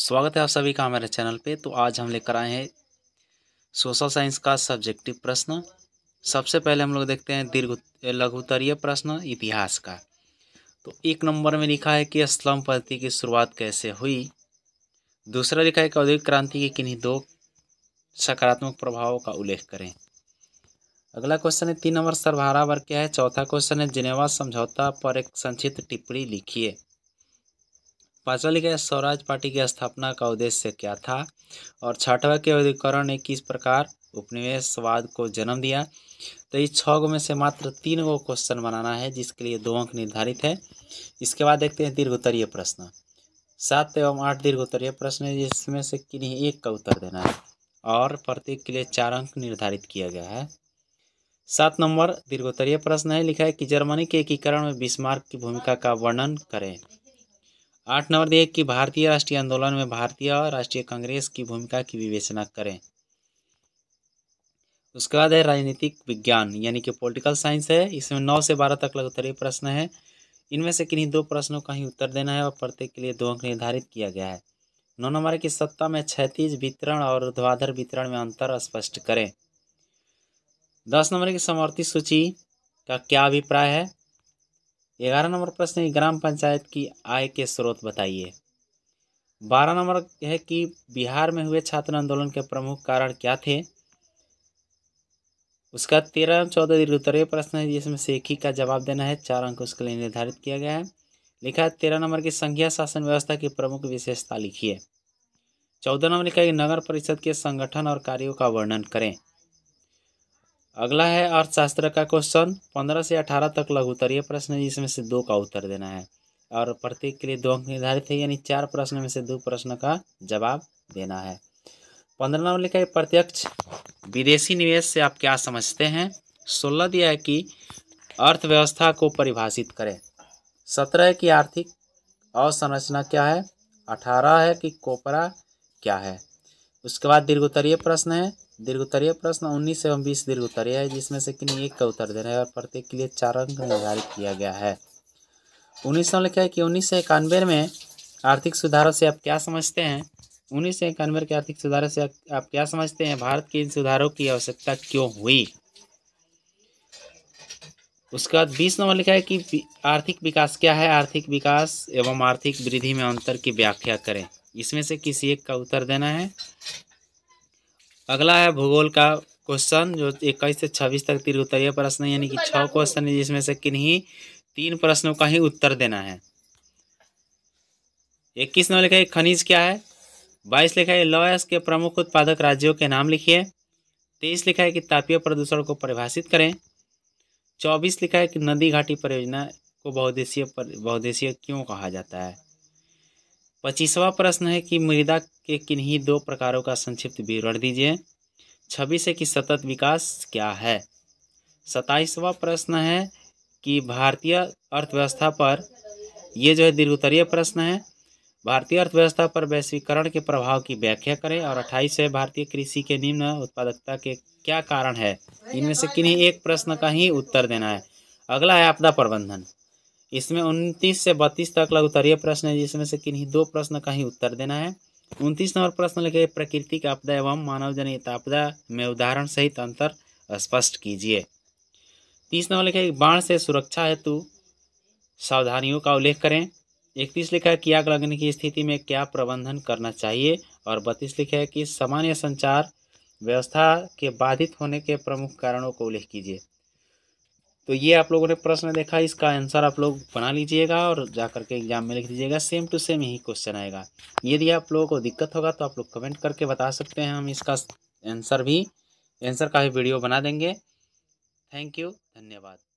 स्वागत है आप सभी का हमारे चैनल पे तो आज हम लेकर आए हैं सोशल साइंस का सब्जेक्टिव प्रश्न सबसे पहले हम लोग देखते हैं दीर्घ लघुतरीय प्रश्न इतिहास का तो एक नंबर में लिखा है कि स्लम पद्धति की शुरुआत कैसे हुई दूसरा लिखा है कि औद्योगिक क्रांति के किन्हीं दो सकारात्मक प्रभावों का उल्लेख करें अगला क्वेश्चन है तीन नंबर सरभारा वर्ग क्या है चौथा क्वेश्चन है जिनेवा समझौता पर एक संक्षिप्त टिप्पणी लिखिए पांचवा लिखा है स्वराज पार्टी की स्थापना का उद्देश्य क्या था और छठवा के अधिकरण ने किस प्रकार उपनिवेशवाद को जन्म दिया तो इस छः गो में से मात्र तीन गो क्वेश्चन बनाना है जिसके लिए दो अंक निर्धारित है इसके बाद देखते हैं दीर्घ उत्तरीय प्रश्न सात एवं आठ दीर्घ उत्तरीय प्रश्न है जिसमें से किन्हीं एक का उत्तर देना है और प्रत्येक के लिए चार अंक निर्धारित किया गया है सात नंबर दीर्घोत्तरीय प्रश्न है लिखा है कि जर्मनी के एकीकरण में बिस्मार्क की भूमिका का वर्णन करें आठ नंबर दिए कि भारतीय राष्ट्रीय आंदोलन में भारतीय राष्ट्रीय कांग्रेस की भूमिका की विवेचना करें उसके बाद है राजनीतिक विज्ञान यानी कि पॉलिटिकल साइंस है इसमें नौ से बारह तक लगोत्तरीय प्रश्न है इनमें से किन्हीं दो प्रश्नों का ही उत्तर देना है और प्रत्येक के लिए दो अंक निर्धारित किया गया है नौ नंबर की सत्ता में क्षतिज वितरण और ध्वाधर वितरण में अंतर स्पष्ट करें दस नंबर की समवर्ती सूची का क्या अभिप्राय है ग्यारह नंबर प्रश्न है ग्राम पंचायत की आय के स्रोत बताइए बारह नंबर है कि बिहार में हुए छात्र आंदोलन के प्रमुख कारण क्या थे उसका तेरह चौदह उत्तरीय प्रश्न है जिसमें से एक ही का जवाब देना है चार अंक उसके लिए निर्धारित किया गया है लिखा है तेरह नंबर की संघीय शासन व्यवस्था की प्रमुख विशेषता लिखिए चौदह नंबर लिखा है नगर परिषद के संगठन और कार्यों का वर्णन करें अगला है अर्थशास्त्र का क्वेश्चन पंद्रह से अठारह तक लघु उत्तर ये प्रश्न है जिसमें से दो का उत्तर देना है और प्रत्येक के लिए दो अंक निर्धारित है यानी चार प्रश्न में से दो प्रश्न का जवाब देना है पंद्रह नंबर लिखा है प्रत्यक्ष विदेशी निवेश से आप क्या समझते हैं सोलह दिया है कि अर्थव्यवस्था को परिभाषित करें सत्रह है कि आर्थिक अवसंरचना क्या है अठारह है कि कोपरा क्या है उसके बाद दीर्घोत्तरीय प्रश्न है दीर्घोत्तरीय प्रश्न उन्नीस एवं बीस दीर्घोत्तरीय है जिसमें से किन्हीं एक का उत्तर देना है और प्रत्येक के लिए चार अंक निर्धारित किया गया है उन्नीस में लिखा है कि उन्नीस सौ इक्यानवे में आर्थिक सुधारों से आप क्या समझते हैं उन्नीस सौ इक्यानवे के आर्थिक सुधारों से आप क्या समझते हैं भारत के इन सुधारों की आवश्यकता क्यों हुई उसके बाद बीस नंबर लिखा है कि आर्थिक विकास क्या है आर्थिक विकास एवं आर्थिक वृद्धि में अंतर की व्याख्या करें इसमें से किसी एक का उत्तर देना है अगला है भूगोल का क्वेश्चन जो इक्कीस से छब्बीस तक तीर उत्तरीय प्रश्न यानी कि छः क्वेश्चन है जिसमें से किन्हीं तीन प्रश्नों का ही उत्तर देना है इक्कीस नंबर लिखा है खनिज क्या है बाईस लिखा है लॉयस के प्रमुख उत्पादक राज्यों के नाम लिखिए तेईस लिखा है कि तापीय प्रदूषण को परिभाषित करें चौबीस लिखा है कि नदी घाटी परियोजना को बहुद्देशीय पर बहुद्देशीय क्यों कहा जाता है पच्चीसवा प्रश्न है कि मृदा के किन्हीं दो प्रकारों का संक्षिप्त विवरण दीजिए छब्बीस है कि सतत विकास क्या है सताइसवा प्रश्न है कि भारतीय अर्थव्यवस्था पर ये जो है दीर्घोत्तरीय प्रश्न है भारतीय अर्थव्यवस्था पर वैश्वीकरण के प्रभाव की व्याख्या करें और अट्ठाईस है भारतीय कृषि के निम्न उत्पादकता के क्या कारण है इनमें से किन्हीं एक प्रश्न का ही उत्तर देना है अगला है आपदा प्रबंधन इसमें उनतीस से बत्तीस तक लघुतरीय प्रश्न है जिसमें से किन्हीं दो प्रश्न का ही उत्तर देना है उनतीस नंबर प्रश्न लिखे प्राकृतिक आपदा एवं मानव जनित आपदा में उदाहरण सहित अंतर स्पष्ट कीजिए तीस नंबर लिखे बाढ़ से सुरक्षा हेतु सावधानियों का उल्लेख करें इकतीस लिखा है कि आग लगने की स्थिति में क्या प्रबंधन करना चाहिए और बत्तीस लिखा है कि सामान्य संचार व्यवस्था के बाधित होने के प्रमुख कारणों को उल्लेख कीजिए तो ये आप लोगों ने प्रश्न देखा इसका आंसर आप लोग बना लीजिएगा और जा करके एग्जाम में लिख दीजिएगा सेम टू सेम यही क्वेश्चन आएगा यदि आप लोगों को दिक्कत होगा तो आप लोग कमेंट करके बता सकते हैं हम इसका आंसर भी आंसर का भी वीडियो बना देंगे थैंक यू धन्यवाद